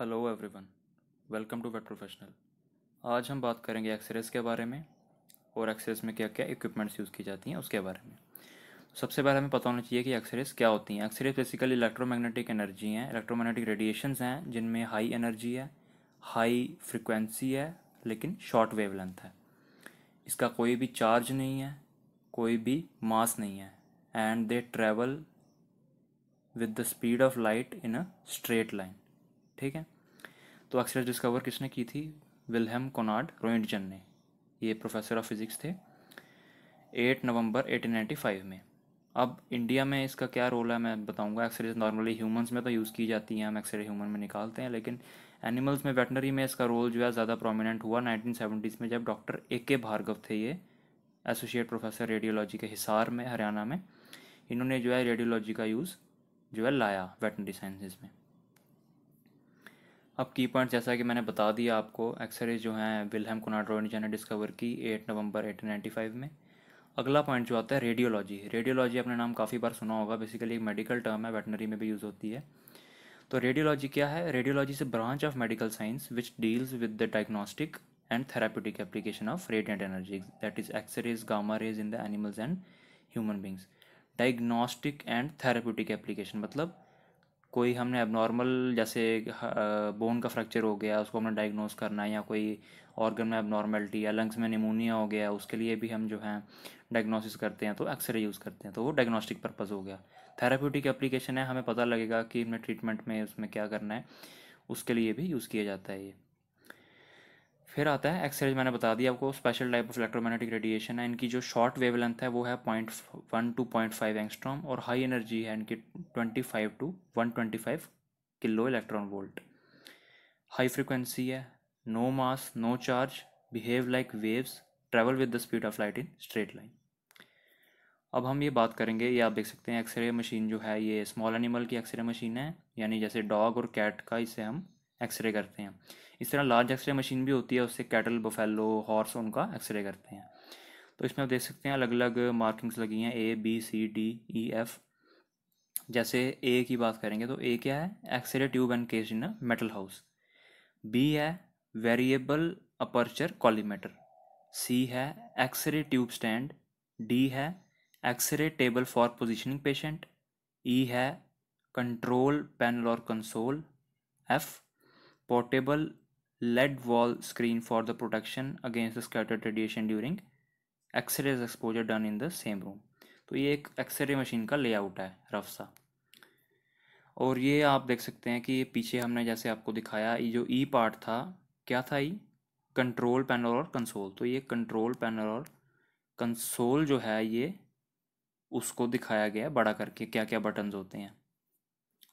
hello everyone welcome to vet professional आज हम बात करेंगे एक्सरेस के बारे में और एक्सरेस में क्या क्या इक्विपमेंट्स यूज़ की जाती हैं उसके बारे में सबसे पहले हमें पता होना चाहिए कि एक्सरेस क्या होती हैं एक्सरेस बेसिकली इलेक्ट्रोमैग्नेटिक एनर्जी हैं इलेक्ट्रोमैग्नेटिक रेडिएशन हैं जिनमें हाई एनर्जी है हाई फ्रिक्वेंसी है लेकिन शॉर्ट वेव लेंथ है इसका कोई भी चार्ज नहीं है कोई भी मास नहीं है and they travel with the speed of light in a straight line ठीक है तो एक्सरेज डिस्कवर किसने की थी विलहम कोनाड रोइंटजन ने ये प्रोफेसर ऑफ फिज़िक्स थे 8 नवंबर 1895 में अब इंडिया में इसका क्या रोल है मैं बताऊंगा एक्सरेज नॉर्मली ह्यूमंस में तो यूज़ की जाती हैं हम एक्सरे ह्यूमन में निकालते हैं लेकिन एनिमल्स में वेटनरी में इसका रोल जो है ज़्यादा प्रोमिनेंट हुआ नाइनटीन में जब डॉक्टर ए के भार्गव थे ये एसोसिएट प्रोफेसर रेडियोलॉजी के हिसार में हरियाणा में इन्होंने जो है रेडियोलॉजी का यूज़ जो है लाया वेटनरी साइंसिस में अब की पॉइंट जैसा कि मैंने बता दिया आपको एक्सरे जो है विलहम कोनाड्रोनिजा ने डिस्कवर की एट नवंबर फाइव में अगला पॉइंट जो आता है रेडियोलॉजी रेडियोलॉजी अपने नाम काफ़ी बार सुना होगा बेसिकली एक मेडिकल टर्म है वेटनरी में भी यूज़ होती है तो रेडियोलॉजी क्या है रेडियोलॉजी से branch of medical science which deals with the diagnostic and therapeutic application of radiant energy that is X-rays gamma rays in the animals and human beings diagnostic and therapeutic application मतलब कोई हमने abnormal जैसे bone का fracture हो गया उसको हमने diagnose करना है या कोई ऑर्गन में एबनॉर्मेलिटी या लंग्स में निमोनिया हो गया उसके लिए भी हम जो हैं डायग्नोसिस करते हैं तो एक्सरे यूज़ करते हैं तो वो डायग्नोस्टिक पर्पज़ हो गया थेरापूटिक एप्लीकेशन है हमें पता लगेगा कि हमने ट्रीटमेंट में उसमें क्या करना है उसके लिए भी यूज़ किया जाता है ये फिर आता है एक्सरेज मैंने बता दिया आपको special type of electromagnetic radiation है इनकी जो शॉर्ट वेव लेंथ है वो है point one to point five angstrom और हाई एनर्जी है इनकी twenty five to one twenty five kilo electron volt high frequency है no mass no charge behave like waves travel with the speed of light in straight line अब हम ये बात करेंगे ये आप देख सकते हैं एक्सरे मशीन जो है ये स्मॉल एनिमल की एक्सरे मशीन है यानी जैसे डॉग और कैट का इसे हम एक्सरे करते हैं इस तरह लार्ज एक्सरे मशीन भी होती है उससे कैटल बफेलो हॉर्स उनका एक्सरे करते हैं तो इसमें आप देख सकते हैं अलग अलग मार्किंग्स लगी हैं A B C D E F जैसे ए की बात करेंगे तो ए क्या है X-ray tube and case in metal house B है वेरिएबल अपर्चर कॉलीमेटर सी है एक्सरे ट्यूब स्टैंड डी है X-ray table for positioning patient E है कंट्रोल पैनल और console F portable lead wall screen for the protection against the scattered radiation during X-rays exposure done in the same room तो ये एक X-ray machine का layout है rough सा और ये आप देख सकते हैं कि ये पीछे हमने जैसे आपको दिखाया ये जो ई e पार्ट था क्या था ई कंट्रोल पैनल और कंसोल तो ये कंट्रोल पैनल और कंसोल जो है ये उसको दिखाया गया बड़ा करके क्या क्या बटन्स होते हैं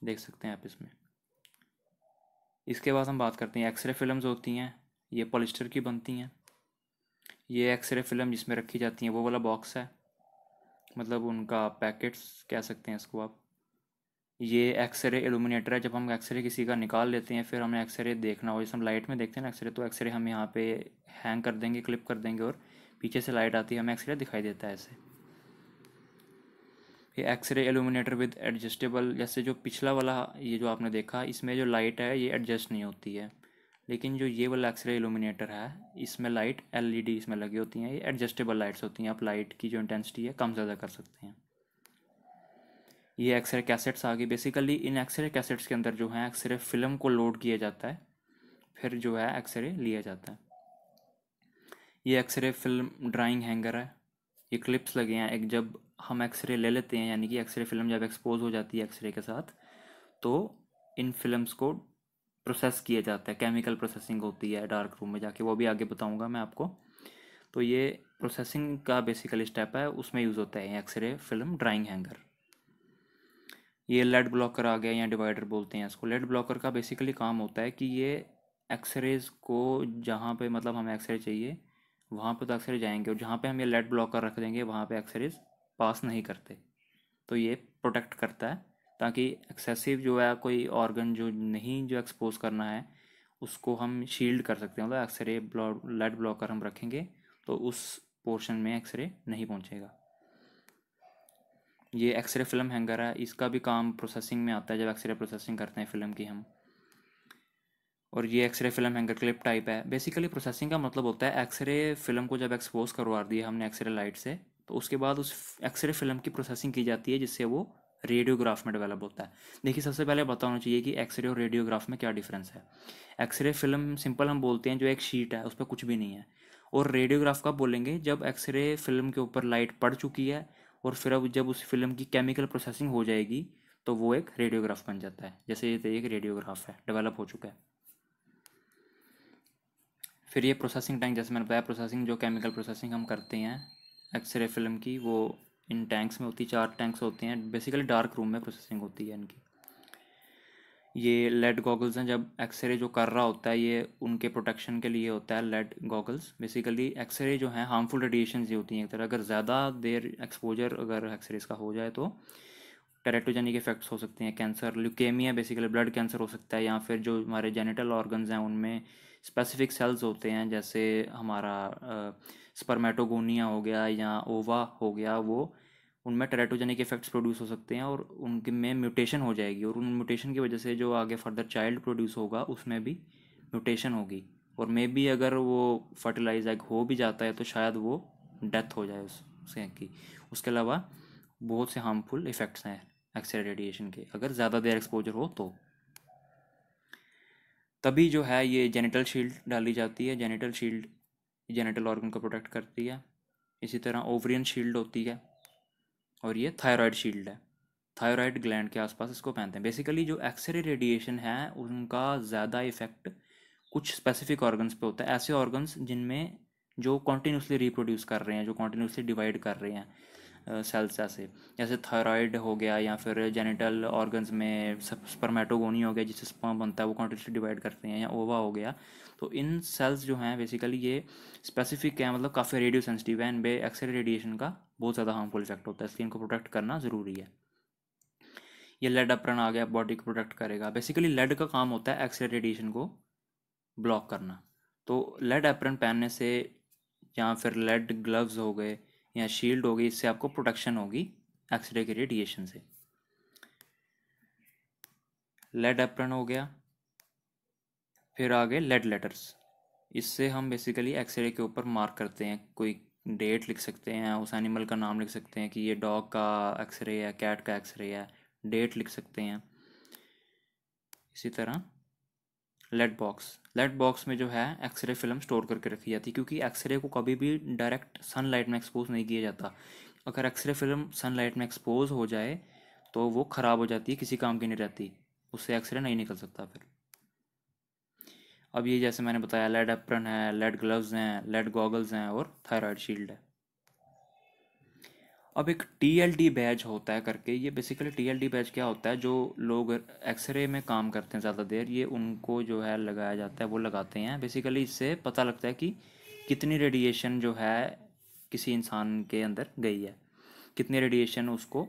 देख सकते हैं आप इसमें इसके बाद हम बात करते हैं एक्सरे फिल्म होती हैं ये पॉलिस्टर की बनती हैं ये एक्सरे फिल्म जिसमें रखी जाती हैं वो वाला बॉक्स है मतलब उनका पैकेट्स कह सकते हैं इसको आप ये एक्सरे एलुमिनेटर है जब हम एक्सरे किसी का निकाल लेते हैं फिर हमें एक्सरे देखना हो जैसे हम लाइट में देखते हैं ना एक्सरे तो एक्सरे हम यहाँ पे हैंग कर देंगे क्लिप कर देंगे और पीछे से लाइट आती है हमें एक्सरे दिखाई देता है ऐसे ये एक्सरे एलुमिनेटर विद एडजस्टेबल जैसे जो पिछला वाला ये जो आपने देखा इसमें जो लाइट है ये एडजस्ट नहीं होती है लेकिन जो ये वाला एक्सरे एलुमिनेटर है इसमें लाइट एलईडी e इसमें लगी होती हैं ये एडजस्टेबल लाइट्स होती हैं आप लाइट की जो इंटेंसिटी है कम ज़्यादा कर सकते हैं ये एक्सरे कैसेट्स आ गए बेसिकली इन एक्सरे कैसेट्स के अंदर जो है एक्सरे फिल्म को लोड किया जाता है फिर जो है एक्सरे लिया जाता है ये एक्सरे फिल्म ड्राइंग हैंगर है ये क्लिप्स लगे हैं एक जब हम एक्सरे ले लेते हैं यानी कि एक्सरे फिल्म जब एक्सपोज हो जाती है एक्सरे के साथ तो इन फिल्म्स को प्रोसेस किया जाता है केमिकल प्रोसेसिंग होती है डार्क रूम में जाके वो भी आगे बताऊंगा मैं आपको तो ये प्रोसेसिंग का बेसिकली स्टेप है उसमें यूज़ होता है एक्सरे फिल्म ड्राइंग हैंगर ये लेड ब्लॉकर आ गया या डिवाइडर बोलते हैं इसको लेड ब्लॉकर का बेसिकली काम होता है कि ये एक्सरेज को जहाँ पे मतलब हमें एक्सरे चाहिए वहाँ पर तो एक्सरे जाएंगे और जहाँ पे हम ये लेट ब्लॉकर रख देंगे वहाँ पे एक्सरेज पास नहीं करते तो ये प्रोटेक्ट करता है ताकि एक्सेसिव जो है कोई ऑर्गन जो नहीं जो एक्सपोज करना है उसको हम शील्ड कर सकते हैं मतलब एक्सरे लेट ब्लॉकर हम रखेंगे तो उस पोर्शन में एक्सरे नहीं पहुँचेगा ये एक्सरे फिल्म हैंगर है इसका भी काम प्रोसेसिंग में आता है जब एक्सरे प्रोसेसिंग करते हैं फिल्म की हम और ये X-ray film hanger clip type है बेसिकली प्रोसेसिंग का मतलब होता है एक्सरे फिल्म को जब एक्सपोज करवा दिया हमने एक्सरे लाइट से तो उसके बाद उस एक्सरे फिल्म की प्रोसेसिंग की जाती है जिससे वो रेडियोग्राफ में डेवलप होता है देखिए सबसे पहले बताना चाहिए कि एक्सरे और रेडियोग्राफ में क्या डिफरेंस है एक्सरे फिल्म सिंपल हम बोलते हैं जो एक शीट है उस पर कुछ भी नहीं है और रेडियोग्राफ का बोलेंगे जब एक्सरे फिल्म के ऊपर लाइट पड़ चुकी है और फिर अब जब उस फिल्म की केमिकल प्रोसेसिंग हो जाएगी तो वो एक रेडियोग्राफ बन जाता है जैसे ये एक रेडियोग्राफ है डेवलप हो चुका है फिर ये प्रोसेसिंग टैंक जैसे मैंने बताया प्रोसेसिंग जो केमिकल प्रोसेसिंग हम करते हैं एक्सरे फिल्म की वो इन टैंक्स में होती है चार टैंक्स होते हैं बेसिकली डार्क रूम में प्रोसेसिंग होती है इनकी ये लेड गॉगल्स हैं जब एक्सरे जो कर रहा होता है ये उनके प्रोटेक्शन के लिए होता है लेड गॉगल्स बेसिकली एक्सरे जो हैं हार्मफुल रेडिएशन ये होती हैं एक तरह अगर ज़्यादा देर एक्सपोजर अगर एक्सरेज का हो जाए तो टेरेटोजेनिक इफेक्ट्स हो सकते हैं cancer leukaemia basically blood cancer हो सकता है या फिर जो हमारे जेनिटल ऑर्गन्स हैं उनमें स्पेसिफिक सेल्स होते हैं जैसे हमारा स्पर्मेटोगोनिया हो गया या ओवा हो गया वो उनमें टेरेटोजेनिक इफेक्ट्स प्रोड्यूस हो सकते हैं और उनके में म्यूटेशन हो जाएगी और उन म्यूटेशन की वजह से जो आगे फर्दर चाइल्ड प्रोड्यूस होगा उसमें भी म्यूटेशन होगी और मे बी अगर वो फर्टिलाइज एग हो भी जाता है तो शायद वो डेथ हो जाए उससे की उसके अलावा बहुत से हार्मफुल इफ़ेक्ट्स हैं एक्सरे रेडिएशन के अगर ज़्यादा देर एक्सपोजर हो तो तभी जो है ये जेनिटल शील्ड डाली जाती है जेनिटल शील्ड जेनिटल ऑर्गन को प्रोटेक्ट करती है इसी तरह ओवरियन शील्ड होती है और ये थायराइड शील्ड है थायराइड ग्लैंड के आसपास इसको पहनते हैं बेसिकली जो एक्सरे रेडिएशन है उनका ज़्यादा इफेक्ट कुछ स्पेसिफिक ऑर्गन्स पे होता है ऐसे ऑर्गन्स जिनमें जो कॉन्टीन्यूसली रिप्रोड्यूस कर रहे हैं जो कॉन्टीन्यूसली डिवाइड कर रहे हैं सेल्स जैसे जैसे थायराइड हो गया या फिर जेनिटल ऑर्गन्स में स्पर्मेटोगोनी हो गया जिससे स्पर्म बनता है वो क्वान्टिटी डिवाइड करते हैं या ओवा हो गया तो इन सेल्स जो हैं बेसिकली ये स्पेसिफिक हैं मतलब काफ़ी रेडियो सेंसिटिव है इन पर एक्सरे रेडिएशन का बहुत ज़्यादा हार्मफुल इफेक्ट होता है स्किन को प्रोटेक्ट करना ज़रूरी है ये लेड अपरन आ गया बॉडी को प्रोटेक्ट करेगा बेसिकली लेड का काम होता है एक्सरे रेडिएशन को ब्लॉक करना तो लेड एप्रन पहनने से या फिर लेड ग्लव्स हो गए या शील्ड होगी इससे आपको प्रोटेक्शन होगी एक्सरे के रेडिएशन से लेड एप्रन हो गया फिर आ गए लेड लेटर्स इससे हम बेसिकली एक्सरे के ऊपर मार्क करते हैं कोई डेट लिख सकते हैं उस एनिमल का नाम लिख सकते हैं कि ये डॉग का एक्सरे है कैट का एक्सरे है डेट लिख सकते हैं इसी तरह लेड बॉक्स लेड बॉक्स में जो है एक्सरे फिल्म स्टोर करके रखी जाती है क्योंकि एक्सरे को कभी भी डायरेक्ट सनलाइट में एक्सपोज नहीं किया जाता अगर एक्सरे फिल्म सनलाइट में एक्सपोज हो जाए तो वो ख़राब हो जाती है किसी काम की नहीं रहती उससे एक्सरे नहीं निकल सकता फिर अब ये जैसे मैंने बताया लेड एप्रन है लेड ग्लव्स हैं लेड गॉगल्स हैं और थायराइड शील्ड है अब एक टी एल डी बैच होता है करके ये basically T L D badge क्या होता है जो लोग एक्सरे में काम करते हैं ज़्यादा देर ये उनको जो है लगाया जाता है वो लगाते हैं बेसिकली इससे पता लगता है कि कितनी रेडिएशन जो है किसी इंसान के अंदर गई है कितनी रेडिएशन उसको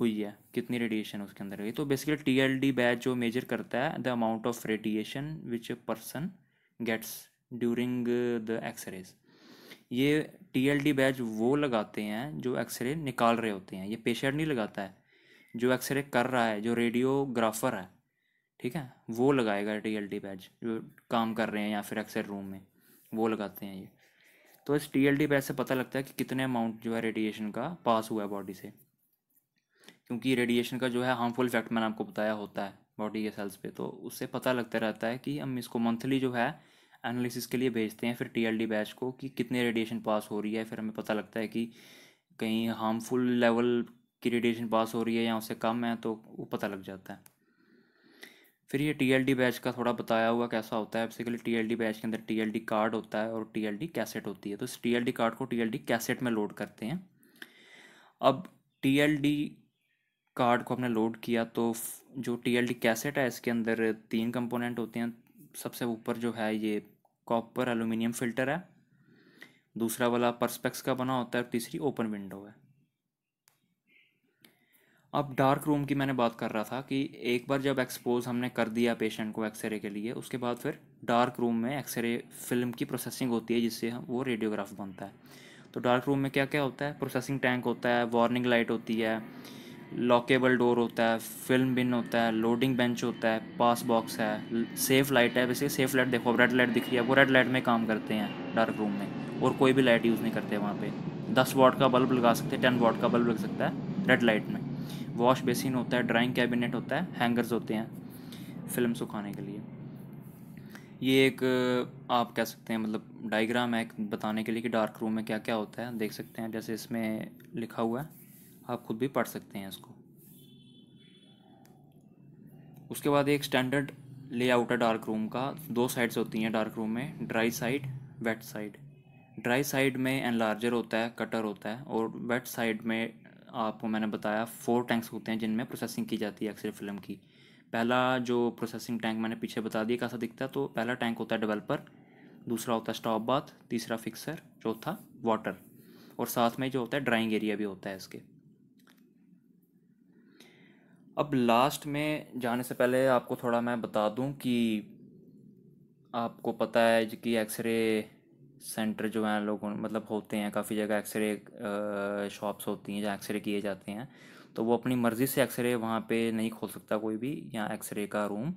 हुई है कितनी रेडिएशन उसके अंदर गई तो basically T L D badge जो मेजर करता है the amount of radiation which a person gets during the x-rays ये टी बैच वो लगाते हैं जो एक्सरे निकाल रहे होते हैं ये पेशेंट नहीं लगाता है जो एक्सरे कर रहा है जो रेडियोग्राफर है ठीक है वो लगाएगा टी बैच जो काम कर रहे हैं या फिर एक्सरे रूम में वो लगाते हैं ये तो इस टी बैच से पता लगता है कि कितने अमाउंट जो है रेडिएशन का पास हुआ है बॉडी से क्योंकि रेडिएशन का जो है हार्मफुल इफेक्ट मैंने आपको बताया होता है बॉडी के सेल्स पे तो उससे पता लगता रहता है कि हम इसको मंथली जो है एनालिसिस के लिए भेजते हैं फिर टी बैच को कि कितने रेडिएशन पास हो रही है फिर हमें पता लगता है कि कहीं हार्मफुल लेवल की रेडिएशन पास हो रही है या उससे कम है तो वो पता लग जाता है फिर ये टी बैच का थोड़ा बताया हुआ कैसा होता है बेसिकली टी बैच के अंदर टी कार्ड होता है और टी कैसेट होती है तो इस टी कार्ड को टी कैसेट में लोड करते हैं अब टी कार्ड को हमने लोड किया तो जो टी कैसेट है इसके अंदर तीन कंपोनेंट होते हैं सबसे ऊपर जो है ये कॉपर एल्यूमिनियम फिल्टर है दूसरा वाला परस्पेक्स का बना होता है और तीसरी ओपन विंडो है अब डार्क रूम की मैंने बात कर रहा था कि एक बार जब एक्सपोज हमने कर दिया पेशेंट को एक्सरे के लिए उसके बाद फिर डार्क रूम में एक्सरे फिल्म की प्रोसेसिंग होती है जिससे हम वो रेडियोग्राफ बनता है तो डार्क रूम में क्या क्या होता है प्रोसेसिंग टैंक होता है वार्निंग लाइट होती है लॉकेबल डोर होता है फिल्म बिन होता है लोडिंग बेंच होता है पास बॉक्स है सेफ लाइट है वैसे सेफ लाइट देखो रेड लाइट दिख रही है वो रेड लाइट में काम करते हैं डार्क रूम में और कोई भी लाइट यूज़ नहीं करते वहाँ पे दस वॉट का बल्ब लगा सकते हैं टेन वॉट का बल्ब लग सकता है रेड लाइट में वॉश बेसिन होता है ड्राइंग कैबिनेट होता है हैंगर्स होते हैं फिल्म सुखाने के लिए ये एक आप कह सकते हैं मतलब डायग्राम है बताने के लिए कि डार्क रूम में क्या क्या होता है देख सकते हैं जैसे इसमें लिखा हुआ है आप खुद भी पढ़ सकते हैं इसको उसके बाद एक स्टैंडर्ड लेआउट है डार्क रूम का दो साइड्स होती हैं डार्क रूम में dry side wet side dry side में एनलार्जर होता है कटर होता है और वेट साइड में आपको मैंने बताया फोर टैंक्स होते हैं जिनमें प्रोसेसिंग की जाती है अक्सर फिल्म की पहला जो प्रोसेसिंग टैंक मैंने पीछे बता दिया कैसा दिखता है तो पहला टैंक होता है डेवलपर दूसरा होता है स्टॉप बाथ तीसरा फिक्सर चौथा वाटर और साथ में जो होता है ड्राइंग एरिया भी होता है इसके अब लास्ट में जाने से पहले आपको थोड़ा मैं बता दूं कि आपको पता है कि एक्सरे सेंटर जो हैं लोगों मतलब होते हैं काफ़ी जगह एक्सरे शॉप्स होती हैं जहाँ एक्सरे किए जाते हैं तो वो अपनी मर्ज़ी से एक्सरे वहाँ पे नहीं खोल सकता कोई भी या एक्सरे का रूम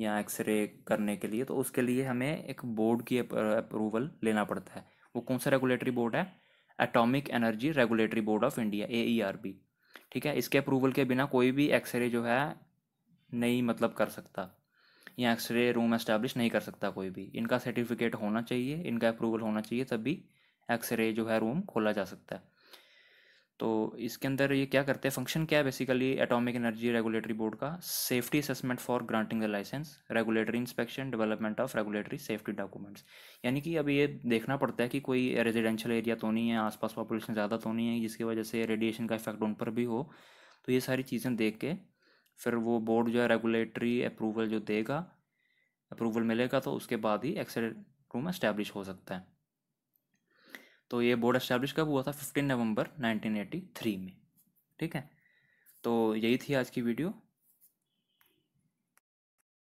या एक्सरे करने के लिए तो उसके लिए हमें एक बोर्ड की अप्रूवल लेना पड़ता है वो कौन सा रेगुलेटरी बोर्ड है Atomic Energy Regulatory Board of India A E R B ठीक है इसके अप्रूवल के बिना कोई भी एक्सरे जो है नहीं मतलब कर सकता या एक्सरे रूम एस्टेब्लिश नहीं कर सकता कोई भी इनका सर्टिफिकेट होना चाहिए इनका अप्रूवल होना चाहिए तभी एक्सरे जो है रूम खोला जा सकता है तो इसके अंदर ये क्या करते हैं फंक्शन क्या है basically Atomic Energy Regulatory Board का safety assessment for granting the licence regulatory inspection development of regulatory safety documents यानी कि अब ये देखना पड़ता है कि कोई रेजिडेंशियल एरिया तो नहीं है आसपास पॉपुलेशन ज़्यादा तो नहीं है जिसकी वजह से रेडिएशन का इफेक्ट उन पर भी हो तो ये सारी चीज़ें देख के फिर वो बोर्ड जो है रेगुलेटरी अप्रूवल जो देगा अप्रूवल मिलेगा तो उसके बाद ही एक्सेड रूम एस्टैब्लिश हो सकता है तो ये बोर्ड इस्टेब्लिश कब हुआ था 15 नवंबर 1983 में ठीक है तो यही थी आज की वीडियो